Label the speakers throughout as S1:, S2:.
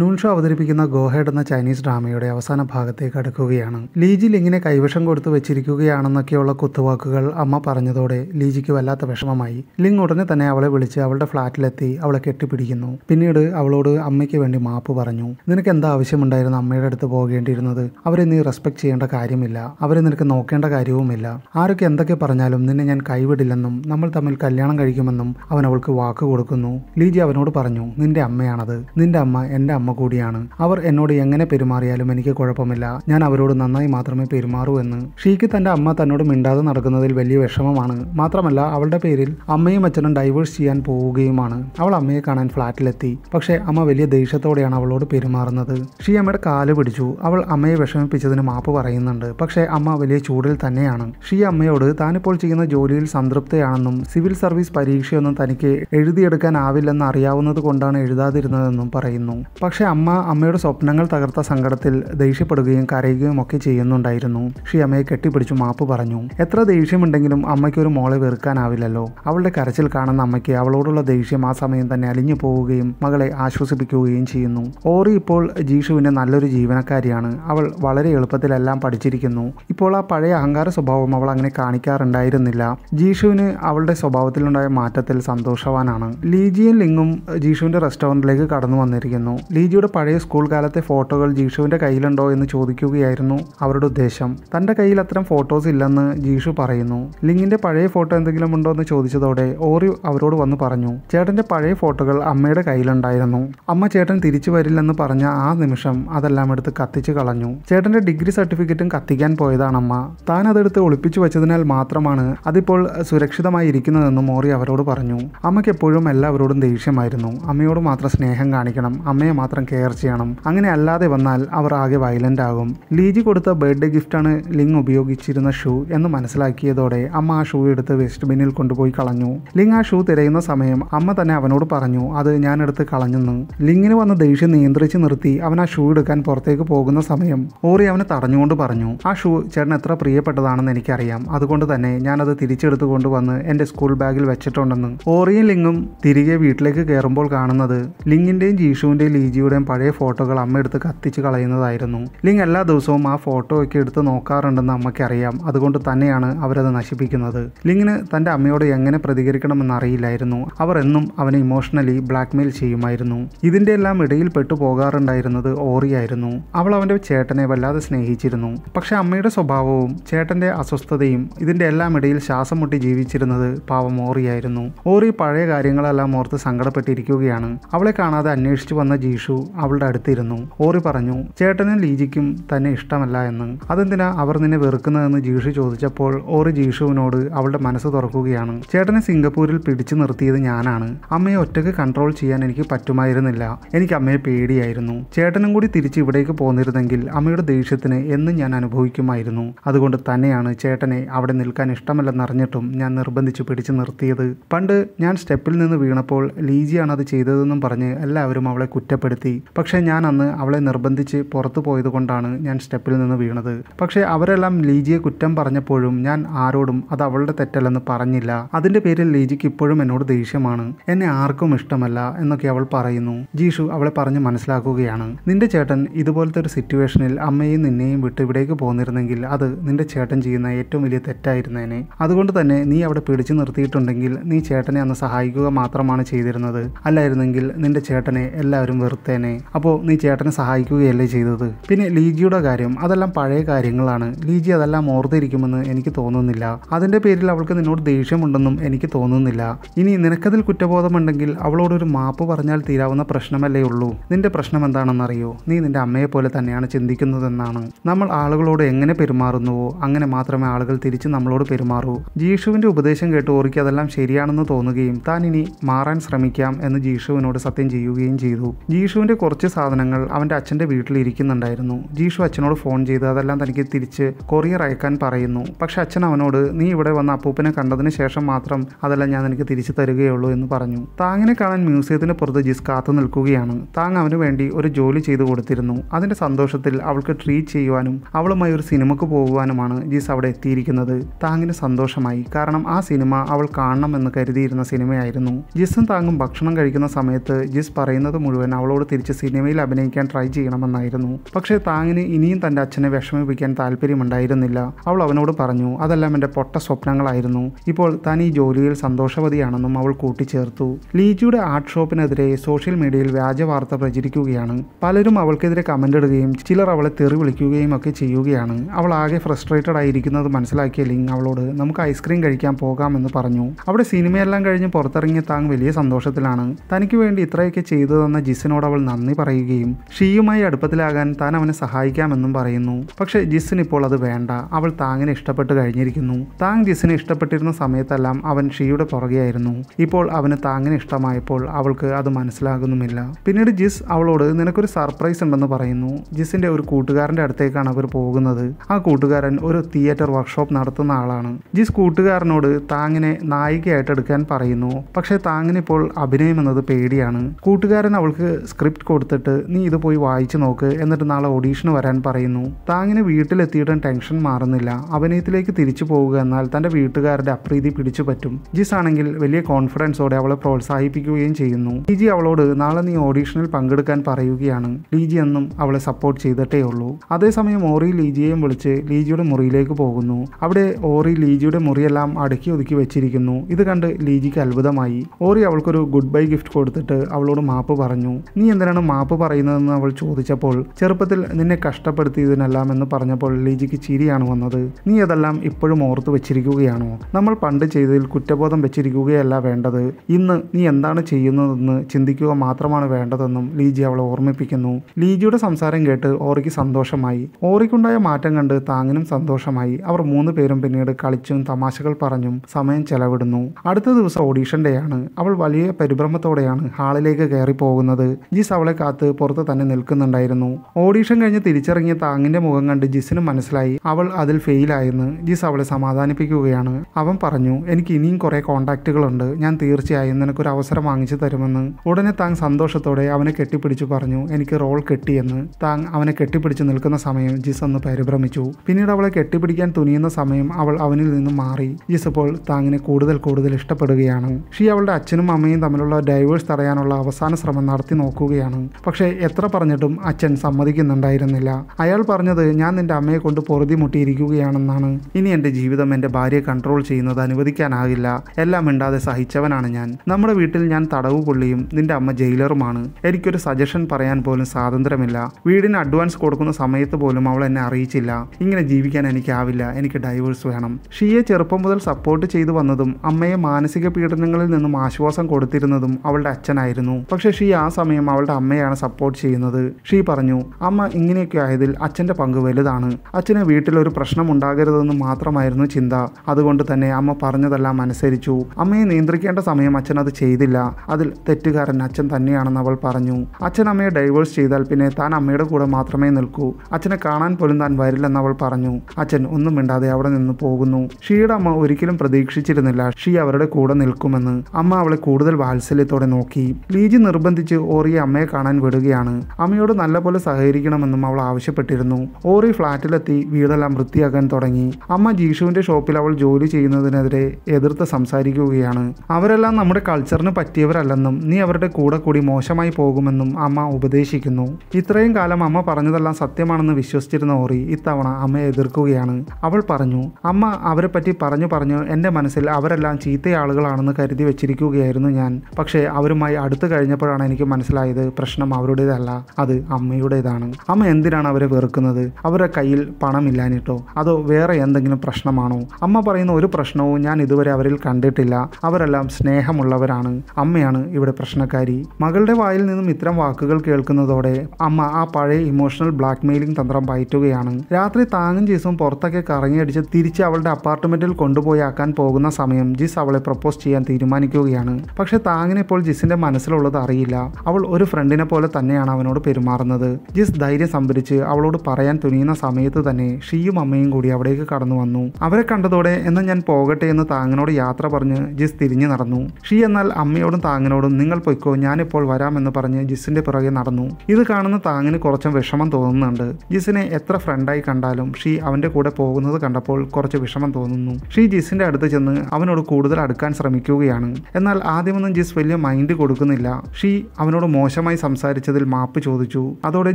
S1: noon show അവതരിപ്പിക്കുന്ന go ahead എന്ന Chinese ഡ്രാമയുടെ അവസാന ഭാഗത്തേക്ക് അടുക്കുകയാണ് ലീജി ലിങ്ങിനെ കൈവശം കൊടുത്തു വെച്ചിരിക്കുകയാണെന്നൊക്കെയുള്ള കുത്തുവാക്കുകൾ അമ്മ പറഞ്ഞതോടെ ലീജിക്ക് വല്ലാത്ത വിഷമമായി ലിങ് ഉടനെ തന്നെ അവളെ വിളിച്ച് അവളുടെ ഫ്ളാറ്റിലെത്തി അവളെ കെട്ടിപ്പിടിക്കുന്നു പിന്നീട് അവളോട് അമ്മയ്ക്ക് വേണ്ടി മാപ്പ് പറഞ്ഞു നിനക്ക് എന്താ ആവശ്യമുണ്ടായിരുന്നു അമ്മയുടെ അടുത്ത് പോകേണ്ടിയിരുന്നത് അവരെ നീ റെസ്പെക്ട് ചെയ്യേണ്ട കാര്യമില്ല അവരെ നിനക്ക് നോക്കേണ്ട കാര്യവുമില്ല ആരൊക്കെ എന്തൊക്കെ പറഞ്ഞാലും നിന്നെ ഞാൻ കൈവിടില്ലെന്നും നമ്മൾ തമ്മിൽ കല്യാണം കഴിക്കുമെന്നും അവൻ അവൾക്ക് വാക്ക് കൊടുക്കുന്നു ലീജി അവനോട് പറഞ്ഞു നിന്റെ അമ്മയാണത് നിന്റെ അമ്മ എന്റെ അമ്മ അമ്മ കൂടിയാണ് അവർ എന്നോട് എങ്ങനെ പെരുമാറിയാലും എനിക്ക് കുഴപ്പമില്ല ഞാൻ അവരോട് നന്നായി മാത്രമേ പെരുമാറൂ എന്ന് ഷീക്ക് തന്റെ അമ്മ തന്നോട് മിണ്ടാതെ നടക്കുന്നതിൽ വലിയ വിഷമമാണ് മാത്രമല്ല അവളുടെ പേരിൽ അമ്മയും അച്ഛനും ഡൈവേഴ്സ് ചെയ്യാൻ പോവുകയുമാണ് അവൾ അമ്മയെ കാണാൻ ഫ്ളാറ്റിലെത്തി പക്ഷേ അമ്മ വലിയ ദേഷ്യത്തോടെയാണ് അവളോട് പെരുമാറുന്നത് ഷീ അമ്മയുടെ കാല് പിടിച്ചു അവൾ അമ്മയെ വിഷമിപ്പിച്ചതിന് മാപ്പ് പറയുന്നുണ്ട് പക്ഷേ അമ്മ വലിയ ചൂടിൽ തന്നെയാണ് ഷീ അമ്മയോട് താനിപ്പോൾ ചെയ്യുന്ന ജോലിയിൽ സംതൃപ്തയാണെന്നും സിവിൽ സർവീസ് പരീക്ഷയൊന്നും തനിക്ക് എഴുതിയെടുക്കാൻ ആവില്ലെന്ന് അറിയാവുന്നത് കൊണ്ടാണ് എഴുതാതിരുന്നതെന്നും പറയുന്നു പക്ഷേ പക്ഷേ അമ്മ അമ്മയുടെ സ്വപ്നങ്ങൾ തകർത്ത സങ്കടത്തിൽ ദേഷ്യപ്പെടുകയും കരയുകയും ഒക്കെ ചെയ്യുന്നുണ്ടായിരുന്നു അമ്മയെ കെട്ടിപ്പിടിച്ചു മാപ്പ് പറഞ്ഞു എത്ര ദേഷ്യമുണ്ടെങ്കിലും അമ്മയ്ക്ക് ഒരു മോളെ വെറുക്കാനാവില്ലല്ലോ അവളുടെ കരച്ചിൽ കാണുന്ന അമ്മയ്ക്ക് അവളോടുള്ള ദേഷ്യം ആ സമയം തന്നെ അലിഞ്ഞു പോവുകയും മകളെ ആശ്വസിപ്പിക്കുകയും ചെയ്യുന്നു ഓറി ഇപ്പോൾ ജീഷുവിൻ്റെ നല്ലൊരു ജീവനക്കാരിയാണ് അവൾ വളരെ എളുപ്പത്തിൽ എല്ലാം പഠിച്ചിരിക്കുന്നു ഇപ്പോൾ ആ പഴയ അഹങ്കാര സ്വഭാവം അവൾ അങ്ങനെ കാണിക്കാറുണ്ടായിരുന്നില്ല ജീഷുവിന് അവളുടെ സ്വഭാവത്തിലുണ്ടായ മാറ്റത്തിൽ സന്തോഷവാനാണ് ലീജിയൻ ലിങ്ങും ജീഷുവിന്റെ റെസ്റ്റോറൻറ്റിലേക്ക് കടന്നു വന്നിരിക്കുന്നു ലീജിയുടെ പഴയ സ്കൂൾ കാലത്തെ ഫോട്ടോകൾ ജീഷുവിന്റെ കയ്യിലുണ്ടോ എന്ന് ചോദിക്കുകയായിരുന്നു അവരുടെ ഉദ്ദേശം തന്റെ കയ്യിൽ അത്തരം ഫോട്ടോസ് ഇല്ലെന്ന് ജീഷു പറയുന്നു ലിങ്ങിന്റെ പഴയ ഫോട്ടോ എന്തെങ്കിലും ഉണ്ടോ എന്ന് ചോദിച്ചതോടെ ഓറി അവരോട് വന്ന് പറഞ്ഞു ചേട്ടന്റെ പഴയ ഫോട്ടോകൾ അമ്മയുടെ കയ്യിലുണ്ടായിരുന്നു അമ്മ ചേട്ടൻ തിരിച്ചു വരില്ലെന്ന് പറഞ്ഞ ആ നിമിഷം അതെല്ലാം എടുത്ത് കത്തിച്ചു കളഞ്ഞു ചേട്ടന്റെ ഡിഗ്രി സർട്ടിഫിക്കറ്റും കത്തിക്കാൻ പോയതാണ് അമ്മ താൻ അതെടുത്ത് ഒളിപ്പിച്ചു വെച്ചതിനാൽ മാത്രമാണ് അതിപ്പോൾ സുരക്ഷിതമായി ഇരിക്കുന്നതെന്നും മോറി അവരോട് പറഞ്ഞു അമ്മയ്ക്ക് എപ്പോഴും എല്ലാവരോടും ദേഷ്യമായിരുന്നു അമ്മയോട് മാത്രം സ്നേഹം കാണിക്കണം അമ്മയെ മാത്രം കെയർ ചെയ്യണം അങ്ങനെ അല്ലാതെ വന്നാൽ അവർ ആകെ വയലന്റ് ആകും ലീജി കൊടുത്ത ബർത്ത്ഡേ ഗിഫ്റ്റാണ് ലിങ് ഉപയോഗിച്ചിരുന്ന ഷൂ എന്ന് മനസ്സിലാക്കിയതോടെ അമ്മ ആ ഷൂ എടുത്ത് വേസ്റ്റ് ബിന്നിൽ കൊണ്ടുപോയി കളഞ്ഞു ലിങ് ആ ഷൂ തിരയുന്ന സമയം അമ്മ തന്നെ അവനോട് പറഞ്ഞു അത് ഞാൻ എടുത്ത് കളഞ്ഞെന്ന് ലിങ്ങിന് വന്ന ദേഷ്യം നിയന്ത്രിച്ച് നിർത്തി അവൻ ആ ഷൂ എടുക്കാൻ പുറത്തേക്ക് പോകുന്ന സമയം ഓറി അവനെ തടഞ്ഞുകൊണ്ട് പറഞ്ഞു ആ ഷൂ ചേട്ടൻ എത്ര പ്രിയപ്പെട്ടതാണെന്ന് എനിക്കറിയാം അതുകൊണ്ട് തന്നെ ഞാനത് തിരിച്ചെടുത്ത് കൊണ്ടുവന്ന് എൻ്റെ സ്കൂൾ ബാഗിൽ വെച്ചിട്ടുണ്ടെന്ന് ഓറിയും ലിങ്ങും തിരികെ വീട്ടിലേക്ക് കയറുമ്പോൾ കാണുന്നത് ലിങ്ങിന്റെയും ജീഷുവിന്റെയും ലീജി ജിജിയുടെയും പഴയ ഫോട്ടോകൾ അമ്മ എടുത്ത് കത്തിച്ച് കളയുന്നതായിരുന്നു ലിങ് എല്ലാ ദിവസവും ആ ഫോട്ടോയൊക്കെ എടുത്ത് നോക്കാറുണ്ടെന്ന് അമ്മയ്ക്കറിയാം അതുകൊണ്ട് തന്നെയാണ് അവരത് നശിപ്പിക്കുന്നത് ലിങ്ങിന് തൻ്റെ അമ്മയോട് എങ്ങനെ പ്രതികരിക്കണമെന്ന് അറിയില്ലായിരുന്നു അവർ എന്നും അവനെ ഇമോഷണലി ബ്ലാക്ക്മെയിൽ ചെയ്യുമായിരുന്നു ഇതിൻ്റെ എല്ലാം ഇടയിൽ പെട്ടു പോകാറുണ്ടായിരുന്നത് ഓറിയായിരുന്നു അവൾ അവൻ്റെ ചേട്ടനെ വല്ലാതെ സ്നേഹിച്ചിരുന്നു പക്ഷെ അമ്മയുടെ സ്വഭാവവും ചേട്ടൻ്റെ അസ്വസ്ഥതയും ഇതിൻ്റെ എല്ലാം ഇടയിൽ ശ്വാസം മുട്ടി ജീവിച്ചിരുന്നത് പാവം ഓറിയായിരുന്നു ഓറി പഴയ കാര്യങ്ങളെല്ലാം ഓർത്ത് സങ്കടപ്പെട്ടിരിക്കുകയാണ് അവളെ കാണാതെ അന്വേഷിച്ചു വന്ന ജീഷ വിഷു അവളുടെ അടുത്തിരുന്നു ഓറി പറഞ്ഞു ചേട്ടനും ലീജിക്കും തന്നെ ഇഷ്ടമല്ല എന്ന് അതെന്തിനാ അവർ നിന്നെ വെറുക്കുന്നതെന്ന് ജീഷു ചോദിച്ചപ്പോൾ ഓറി ജീഷുവിനോട് അവളുടെ മനസ്സ് തുറക്കുകയാണ് ചേട്ടനെ സിംഗപ്പൂരിൽ പിടിച്ചു നിർത്തിയത് ഞാനാണ് അമ്മയെ ഒറ്റയ്ക്ക് കൺട്രോൾ ചെയ്യാൻ എനിക്ക് പറ്റുമായിരുന്നില്ല എനിക്ക് അമ്മയെ പേടിയായിരുന്നു ചേട്ടനും കൂടി തിരിച്ച് ഇവിടേക്ക് പോന്നിരുന്നെങ്കിൽ അമ്മയുടെ ദേഷ്യത്തിന് എന്നും ഞാൻ അനുഭവിക്കുമായിരുന്നു അതുകൊണ്ട് തന്നെയാണ് ചേട്ടനെ അവിടെ നിൽക്കാൻ ഇഷ്ടമല്ലെന്നറിഞ്ഞിട്ടും ഞാൻ നിർബന്ധിച്ച് പിടിച്ചു നിർത്തിയത് പണ്ട് ഞാൻ സ്റ്റെപ്പിൽ നിന്ന് വീണപ്പോൾ ലീജിയാണ് അത് ചെയ്തതെന്നും പറഞ്ഞ് എല്ലാവരും അവളെ കുറ്റപ്പെടുത്തി കുറ്റപ്പെടുത്തി പക്ഷേ ഞാൻ അന്ന് അവളെ നിർബന്ധിച്ച് പുറത്തു കൊണ്ടാണ് ഞാൻ സ്റ്റെപ്പിൽ നിന്ന് വീണത് പക്ഷേ അവരെല്ലാം ലീജിയെ കുറ്റം പറഞ്ഞപ്പോഴും ഞാൻ ആരോടും അത് അവളുടെ തെറ്റല്ലെന്ന് പറഞ്ഞില്ല അതിന്റെ പേരിൽ ലീജിക്ക് ഇപ്പോഴും എന്നോട് ദേഷ്യമാണ് എന്നെ ആർക്കും ഇഷ്ടമല്ല എന്നൊക്കെ അവൾ പറയുന്നു ജീഷു അവളെ പറഞ്ഞ് മനസ്സിലാക്കുകയാണ് നിന്റെ ചേട്ടൻ ഇതുപോലത്തെ ഒരു സിറ്റുവേഷനിൽ അമ്മയും നിന്നെയും വിട്ട് ഇവിടേക്ക് പോന്നിരുന്നെങ്കിൽ അത് നിന്റെ ചേട്ടൻ ചെയ്യുന്ന ഏറ്റവും വലിയ തെറ്റായിരുന്നേനെ അതുകൊണ്ട് തന്നെ നീ അവിടെ പിടിച്ചു നിർത്തിയിട്ടുണ്ടെങ്കിൽ നീ ചേട്ടനെ അന്ന് സഹായിക്കുക മാത്രമാണ് ചെയ്തിരുന്നത് അല്ലായിരുന്നെങ്കിൽ നിന്റെ ചേട്ടനെ എല്ലാവരും വെറുത്തു ചേർത്തേനെ അപ്പോൾ നീ ചേട്ടനെ സഹായിക്കുകയല്ലേ ചെയ്തത് പിന്നെ ലീജിയുടെ കാര്യം അതെല്ലാം പഴയ കാര്യങ്ങളാണ് ലീജി അതെല്ലാം ഓർത്തിരിക്കുമെന്ന് എനിക്ക് തോന്നുന്നില്ല അതിൻ്റെ പേരിൽ അവൾക്ക് നിന്നോട് ദേഷ്യമുണ്ടെന്നും എനിക്ക് തോന്നുന്നില്ല ഇനി നിനക്കതിൽ കുറ്റബോധമുണ്ടെങ്കിൽ അവളോട് ഒരു മാപ്പ് പറഞ്ഞാൽ തീരാവുന്ന പ്രശ്നമല്ലേ ഉള്ളൂ നിന്റെ പ്രശ്നം എന്താണെന്നറിയോ നീ നിന്റെ അമ്മയെ പോലെ തന്നെയാണ് ചിന്തിക്കുന്നതെന്നാണ് നമ്മൾ ആളുകളോട് എങ്ങനെ പെരുമാറുന്നുവോ അങ്ങനെ മാത്രമേ ആളുകൾ തിരിച്ച് നമ്മളോട് പെരുമാറൂ ജീഷുവിന്റെ ഉപദേശം കേട്ട് ഓറിക്ക് അതെല്ലാം ശരിയാണെന്ന് തോന്നുകയും താൻ ഇനി മാറാൻ ശ്രമിക്കാം എന്ന് ജീഷുവിനോട് സത്യം ചെയ്യുകയും ചെയ്തു ജീഷു ജീഷുവിൻ്റെ കുറച്ച് സാധനങ്ങൾ അവൻ്റെ അച്ഛൻ്റെ വീട്ടിലിരിക്കുന്നുണ്ടായിരുന്നു ജീഷു അച്ഛനോട് ഫോൺ ചെയ്ത് അതെല്ലാം തനിക്ക് തിരിച്ച് കൊറിയർ അയക്കാൻ പറയുന്നു പക്ഷെ അച്ഛൻ അവനോട് നീ ഇവിടെ വന്ന അപ്പൂപ്പിനെ കണ്ടതിന് ശേഷം മാത്രം അതെല്ലാം ഞാൻ നിനക്ക് തിരിച്ചു തരികയുള്ളൂ എന്ന് പറഞ്ഞു താങ്ങിനെ കാണാൻ മ്യൂസിയത്തിന് പുറത്ത് ജിസ് കാത്തു നിൽക്കുകയാണ് താങ് അവന് വേണ്ടി ഒരു ജോലി ചെയ്തു കൊടുത്തിരുന്നു അതിൻ്റെ സന്തോഷത്തിൽ അവൾക്ക് ട്രീറ്റ് ചെയ്യുവാനും അവളുമായി ഒരു സിനിമക്ക് പോകുവാനുമാണ് ജിസ് അവിടെ എത്തിയിരിക്കുന്നത് താങ്ങിന് സന്തോഷമായി കാരണം ആ സിനിമ അവൾ കാണണം എന്ന് കരുതിയിരുന്ന സിനിമയായിരുന്നു ജിസും താങ്ങും ഭക്ഷണം കഴിക്കുന്ന സമയത്ത് ജിസ് പറയുന്നത് മുഴുവൻ അവളോട് തിരിച്ച് സിനിമയിൽ അഭിനയിക്കാൻ ട്രൈ ചെയ്യണമെന്നായിരുന്നു പക്ഷേ താങ്ങിന് ഇനിയും തന്റെ അച്ഛനെ വിഷമിപ്പിക്കാൻ താല്പര്യമുണ്ടായിരുന്നില്ല അവൾ അവനോട് പറഞ്ഞു അതെല്ലാം എന്റെ പൊട്ട സ്വപ്നങ്ങളായിരുന്നു ഇപ്പോൾ താൻ ഈ ജോലിയിൽ സന്തോഷവതിയാണെന്നും അവൾ കൂട്ടിച്ചേർത്തു ലീജിയുടെ ആർട്ട് ഷോപ്പിനെതിരെ സോഷ്യൽ മീഡിയയിൽ വ്യാജ വാർത്ത പ്രചരിക്കുകയാണ് പലരും അവൾക്കെതിരെ കമന്റ് ഇടുകയും ചിലർ അവളെ തെറി വിളിക്കുകയും ഒക്കെ ചെയ്യുകയാണ് അവൾ ആകെ ഫ്രസ്ട്രേറ്റഡ് ആയിരിക്കുന്നത് മനസ്സിലാക്കിയ ലിങ് അവളോട് നമുക്ക് ഐസ്ക്രീം കഴിക്കാൻ പോകാമെന്ന് പറഞ്ഞു അവിടെ സിനിമയെല്ലാം കഴിഞ്ഞ് പുറത്തിറങ്ങിയ താങ് വലിയ സന്തോഷത്തിലാണ് തനിക്ക് വേണ്ടി ഇത്രയൊക്കെ ചെയ്തു തന്ന ജിസിനോട് അവൾ നന്ദി പറയുകയും ഷീയുമായി അടുപ്പത്തിലാകാൻ താൻ അവനെ സഹായിക്കാമെന്നും പറയുന്നു പക്ഷേ ജിസ്സിന് ഇപ്പോൾ അത് വേണ്ട അവൾ താങ്ങിനെ ഇഷ്ടപ്പെട്ട് കഴിഞ്ഞിരിക്കുന്നു താങ് ജിസ്സിനെ ഇഷ്ടപ്പെട്ടിരുന്ന സമയത്തെല്ലാം അവൻ ഷീയുടെ പുറകെയായിരുന്നു ഇപ്പോൾ അവന് താങ്ങിനെ ഇഷ്ടമായപ്പോൾ അവൾക്ക് അത് മനസ്സിലാകുന്നുമില്ല പിന്നീട് ജിസ് അവളോട് നിനക്കൊരു സർപ്രൈസ് ഉണ്ടെന്ന് പറയുന്നു ജിസിന്റെ ഒരു കൂട്ടുകാരന്റെ അടുത്തേക്കാണ് അവർ പോകുന്നത് ആ കൂട്ടുകാരൻ ഒരു തിയേറ്റർ വർക്ക്ഷോപ്പ് നടത്തുന്ന ആളാണ് ജിസ് കൂട്ടുകാരനോട് താങ്ങിനെ നായികയായിട്ട് എടുക്കാൻ പറയുന്നു പക്ഷേ താങ്ങിനിപ്പോൾ അഭിനയം എന്നത് പേടിയാണ് കൂട്ടുകാരൻ അവൾക്ക് സ്ക്രിപ്റ്റ് കൊടുത്തിട്ട് നീ ഇത് പോയി വായിച്ചു നോക്ക് എന്നിട്ട് നാളെ ഓഡീഷന് വരാൻ പറയുന്നു താങ്ങിന് വീട്ടിലെത്തിയിട്ടും ടെൻഷൻ മാറുന്നില്ല അഭിനയത്തിലേക്ക് തിരിച്ചു പോവുക എന്നാൽ തൻ്റെ വീട്ടുകാരുടെ അപ്രീതി പിടിച്ചു പറ്റും ജിസ് ആണെങ്കിൽ വലിയ കോൺഫിഡൻസോടെ അവളെ പ്രോത്സാഹിപ്പിക്കുകയും ചെയ്യുന്നു ലീജി അവളോട് നാളെ നീ ഓഡീഷനിൽ പങ്കെടുക്കാൻ പറയുകയാണ് ലീജി എന്നും അവളെ സപ്പോർട്ട് ചെയ്തിട്ടേ ഉള്ളൂ അതേസമയം ഓറി ലീജിയെയും വിളിച്ച് ലീജിയുടെ മുറിയിലേക്ക് പോകുന്നു അവിടെ ഓറി ലീജിയുടെ മുറിയെല്ലാം അടുക്കി ഒതുക്കി വെച്ചിരിക്കുന്നു ഇത് കണ്ട് ലീജിക്ക് അത്ഭുതമായി ഓറി അവൾക്കൊരു ഗുഡ് ബൈ ഗിഫ്റ്റ് കൊടുത്തിട്ട് അവളോട് മാപ്പ് പറഞ്ഞു നീ നീ എന്തിനാണ് മാപ്പ് പറയുന്നതെന്ന് അവൾ ചോദിച്ചപ്പോൾ ചെറുപ്പത്തിൽ നിന്നെ കഷ്ടപ്പെടുത്തിയതിനെല്ലാം എന്ന് പറഞ്ഞപ്പോൾ ലിജിക്ക് ചിരിയാണ് വന്നത് നീ അതെല്ലാം ഇപ്പോഴും ഓർത്തു വെച്ചിരിക്കുകയാണോ നമ്മൾ പണ്ട് ചെയ്തതിൽ കുറ്റബോധം വെച്ചിരിക്കുകയല്ല വേണ്ടത് ഇന്ന് നീ എന്താണ് ചെയ്യുന്നതെന്ന് ചിന്തിക്കുക മാത്രമാണ് വേണ്ടതെന്നും ലീജി അവളെ ഓർമ്മിപ്പിക്കുന്നു ലീജിയുടെ സംസാരം കേട്ട് ഓറിക്ക് സന്തോഷമായി ഓറിക്കുണ്ടായ മാറ്റം കണ്ട് താങ്ങിനും സന്തോഷമായി അവർ മൂന്ന് പേരും പിന്നീട് കളിച്ചും തമാശകൾ പറഞ്ഞും സമയം ചെലവിടുന്നു അടുത്ത ദിവസം ഓഡീഷൻ്റെയാണ് അവൾ വലിയ പരിഭ്രമത്തോടെയാണ് ഹാളിലേക്ക് കയറി പോകുന്നത് ജിസ് അവളെ കാത്ത് പുറത്ത് തന്നെ നിൽക്കുന്നുണ്ടായിരുന്നു ഓഡീഷൻ കഴിഞ്ഞ് തിരിച്ചറിഞ്ഞ താങ്ങിന്റെ മുഖം കണ്ട് ജിസിനും മനസ്സിലായി അവൾ അതിൽ ഫെയിലായെന്ന് ജിസ് അവളെ സമാധാനിപ്പിക്കുകയാണ് അവൻ പറഞ്ഞു എനിക്ക് ഇനിയും കുറേ കോണ്ടാക്റ്റുകളുണ്ട് ഞാൻ തീർച്ചയായും നിനക്കൊരു അവസരം വാങ്ങിച്ചു തരുമെന്ന് ഉടനെ താങ് സന്തോഷത്തോടെ അവനെ കെട്ടിപ്പിടിച്ചു പറഞ്ഞു എനിക്ക് റോൾ കെട്ടിയെന്ന് താങ് അവനെ കെട്ടിപ്പിടിച്ചു നിൽക്കുന്ന സമയം ജിസ് ഒന്ന് പരിഭ്രമിച്ചു പിന്നീട് അവളെ കെട്ടിപ്പിടിക്കാൻ തുനിയുന്ന സമയം അവൾ അവനിൽ നിന്നും മാറി ജിസ് ഇപ്പോൾ താങ്ങിനെ കൂടുതൽ കൂടുതൽ ഇഷ്ടപ്പെടുകയാണ് ഷീ അവളുടെ അച്ഛനും അമ്മയും തമ്മിലുള്ള ഡൈവേഴ്സ് തടയാനുള്ള അവസാന ശ്രമം നടത്തി നോക്കുക നടക്കുകയാണ് പക്ഷേ എത്ര പറഞ്ഞിട്ടും അച്ഛൻ സമ്മതിക്കുന്നുണ്ടായിരുന്നില്ല അയാൾ പറഞ്ഞത് ഞാൻ നിന്റെ അമ്മയെ കൊണ്ട് പൊറുതി മുട്ടിയിരിക്കുകയാണെന്നാണ് ഇനി എന്റെ ജീവിതം എന്റെ ഭാര്യയെ കൺട്രോൾ ചെയ്യുന്നത് അനുവദിക്കാനാകില്ല എല്ലാം മിണ്ടാതെ സഹിച്ചവനാണ് ഞാൻ നമ്മുടെ വീട്ടിൽ ഞാൻ തടവ് പുള്ളിയും നിന്റെ അമ്മ ജയിലറുമാണ് എനിക്കൊരു സജഷൻ പറയാൻ പോലും സ്വാതന്ത്ര്യമില്ല വീടിന് അഡ്വാൻസ് കൊടുക്കുന്ന സമയത്ത് പോലും അവൾ എന്നെ അറിയിച്ചില്ല ഇങ്ങനെ ജീവിക്കാൻ എനിക്കാവില്ല എനിക്ക് ഡൈവേഴ്സ് വേണം ഷീയെ ചെറുപ്പം മുതൽ സപ്പോർട്ട് ചെയ്തു വന്നതും അമ്മയെ മാനസിക പീഡനങ്ങളിൽ നിന്നും ആശ്വാസം കൊടുത്തിരുന്നതും അവളുടെ അച്ഛനായിരുന്നു പക്ഷേ ഷി ആ സമയം അവളുടെ അമ്മയാണ് സപ്പോർട്ട് ചെയ്യുന്നത് ഷീ പറഞ്ഞു അമ്മ ഇങ്ങനെയൊക്കെ ആയതിൽ അച്ഛന്റെ പങ്ക് വലുതാണ് അച്ഛന് വീട്ടിലൊരു പ്രശ്നം ഉണ്ടാകരുതെന്ന് മാത്രമായിരുന്നു ചിന്ത അതുകൊണ്ട് തന്നെ അമ്മ പറഞ്ഞതെല്ലാം അനുസരിച്ചു അമ്മയെ നിയന്ത്രിക്കേണ്ട സമയം അച്ഛൻ അത് ചെയ്തില്ല അതിൽ തെറ്റുകാരൻ അച്ഛൻ തന്നെയാണെന്ന് അവൾ പറഞ്ഞു അച്ഛൻ അമ്മയെ ഡൈവേഴ്സ് ചെയ്താൽ പിന്നെ താൻ അമ്മയുടെ കൂടെ മാത്രമേ നിൽക്കൂ അച്ഛനെ കാണാൻ പോലും താൻ വരില്ലെന്ന് അവൾ പറഞ്ഞു അച്ഛൻ ഒന്നും മിണ്ടാതെ അവിടെ നിന്ന് പോകുന്നു ഷീയുടെ അമ്മ ഒരിക്കലും പ്രതീക്ഷിച്ചിരുന്നില്ല ഷീ അവരുടെ കൂടെ നിൽക്കുമെന്ന് അമ്മ അവളെ കൂടുതൽ വാത്സല്യത്തോടെ നോക്കി ലീജി നിർബന്ധിച്ച് ഓറിയ അമ്മയെ കാണാൻ വിടുകയാണ് അമ്മയോട് നല്ലപോലെ സഹകരിക്കണമെന്നും അവൾ ആവശ്യപ്പെട്ടിരുന്നു ഓറി ഫ്ളാറ്റിലെത്തി വീടെല്ലാം വൃത്തിയാക്കാൻ തുടങ്ങി അമ്മ ജീഷുവിന്റെ ഷോപ്പിൽ അവൾ ജോലി ചെയ്യുന്നതിനെതിരെ എതിർത്ത് സംസാരിക്കുകയാണ് അവരെല്ലാം നമ്മുടെ കൾച്ചറിന് പറ്റിയവരല്ലെന്നും നീ അവരുടെ കൂടെ കൂടി മോശമായി പോകുമെന്നും അമ്മ ഉപദേശിക്കുന്നു ഇത്രയും കാലം അമ്മ പറഞ്ഞതെല്ലാം സത്യമാണെന്ന് വിശ്വസിച്ചിരുന്ന ഓറി ഇത്തവണ അമ്മയെ എതിർക്കുകയാണ് അവൾ പറഞ്ഞു അമ്മ അവരെ പറ്റി പറഞ്ഞു പറഞ്ഞു എൻ്റെ മനസ്സിൽ അവരെല്ലാം ചീത്ത ആളുകളാണെന്ന് കരുതി വെച്ചിരിക്കുകയായിരുന്നു ഞാൻ പക്ഷേ അവരുമായി അടുത്തു കഴിഞ്ഞപ്പോഴാണ് എനിക്ക് മനസ്സിലായത് അതായത് പ്രശ്നം അവരുടേതല്ല അത് അമ്മയുടേതാണ് അമ്മ എന്തിനാണ് അവരെ വെറുക്കുന്നത് അവരുടെ കയ്യിൽ പണമില്ലാഞ്ഞിട്ടോ അതോ വേറെ എന്തെങ്കിലും പ്രശ്നമാണോ അമ്മ പറയുന്ന ഒരു പ്രശ്നവും ഞാൻ ഇതുവരെ അവരിൽ കണ്ടിട്ടില്ല അവരെല്ലാം സ്നേഹമുള്ളവരാണ് അമ്മയാണ് ഇവിടെ പ്രശ്നക്കാരി മകളുടെ വായിൽ നിന്നും ഇത്തരം വാക്കുകൾ കേൾക്കുന്നതോടെ അമ്മ ആ പഴയ ഇമോഷണൽ ബ്ലാക്ക് മെയിലിംഗ് തന്ത്രം പയറ്റുകയാണ് രാത്രി താങ്ങും ജീസും പുറത്തൊക്കെ കറങ്ങിയടിച്ച് തിരിച്ച് അവളുടെ അപ്പാർട്ട്മെന്റിൽ കൊണ്ടുപോയാക്കാൻ പോകുന്ന സമയം ജിസ് അവളെ പ്രപ്പോസ് ചെയ്യാൻ തീരുമാനിക്കുകയാണ് പക്ഷെ താങ്ങിനെ ഇപ്പോൾ ജിസിന്റെ മനസ്സിലുള്ളത് അറിയില്ല അവൾ ഒരു ഫ്രണ്ടിനെ പോലെ തന്നെയാണ് അവനോട് പെരുമാറുന്നത് ജിസ് ധൈര്യം സംഭരിച്ച് അവളോട് പറയാൻ തുനിയുന്ന സമയത്ത് തന്നെ ഷീയും അമ്മയും കൂടി അവിടേക്ക് കടന്നു വന്നു അവരെ കണ്ടതോടെ എന്ന് ഞാൻ പോകട്ടെ എന്ന് താങ്ങിനോട് യാത്ര പറഞ്ഞ് ജിസ് തിരിഞ്ഞു നടന്നു ഷീ എന്നാൽ അമ്മയോടും താങ്ങിനോടും നിങ്ങൾ പൊയ്ക്കോ ഞാനിപ്പോൾ വരാമെന്ന് പറഞ്ഞ് ജിസിന്റെ പിറകെ നടന്നു ഇത് കാണുന്ന താങ്ങിന് കുറച്ചും വിഷമം തോന്നുന്നുണ്ട് ജിസിനെ എത്ര ഫ്രണ്ടായി കണ്ടാലും ഷീ അവന്റെ കൂടെ പോകുന്നത് കണ്ടപ്പോൾ കുറച്ച് വിഷമം തോന്നുന്നു ഷീ ജിസിന്റെ അടുത്ത് ചെന്ന് അവനോട് കൂടുതൽ അടുക്കാൻ ശ്രമിക്കുകയാണ് എന്നാൽ ആദ്യമൊന്നും ജിസ് വലിയ മൈൻഡ് കൊടുക്കുന്നില്ല ഷീ അവനോട് മോ മോശമായി സംസാരിച്ചതിൽ മാപ്പ് ചോദിച്ചു അതോടെ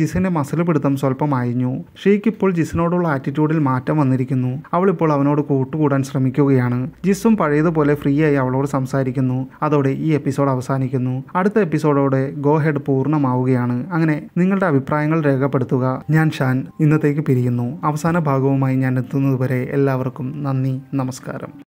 S1: ജിസിന്റെ മസിൽ പിടുത്തം സ്വല്പം അയഞ്ഞു ഷെയ്ക്ക് ഇപ്പോൾ ജിസിനോടുള്ള ആറ്റിറ്റ്യൂഡിൽ മാറ്റം വന്നിരിക്കുന്നു അവൾ ഇപ്പോൾ അവനോട് കൂട്ടുകൂടാൻ ശ്രമിക്കുകയാണ് ജിസും പഴയതുപോലെ ഫ്രീ ആയി അവളോട് സംസാരിക്കുന്നു അതോടെ ഈ എപ്പിസോഡ് അവസാനിക്കുന്നു അടുത്ത എപ്പിസോഡോടെ ഗോ ഹെഡ് പൂർണ്ണമാവുകയാണ് അങ്ങനെ നിങ്ങളുടെ അഭിപ്രായങ്ങൾ രേഖപ്പെടുത്തുക ഞാൻ ഷാൻ ഇന്നത്തേക്ക് പിരിയുന്നു അവസാന ഭാഗവുമായി ഞാൻ എത്തുന്നതുവരെ എല്ലാവർക്കും നന്ദി നമസ്കാരം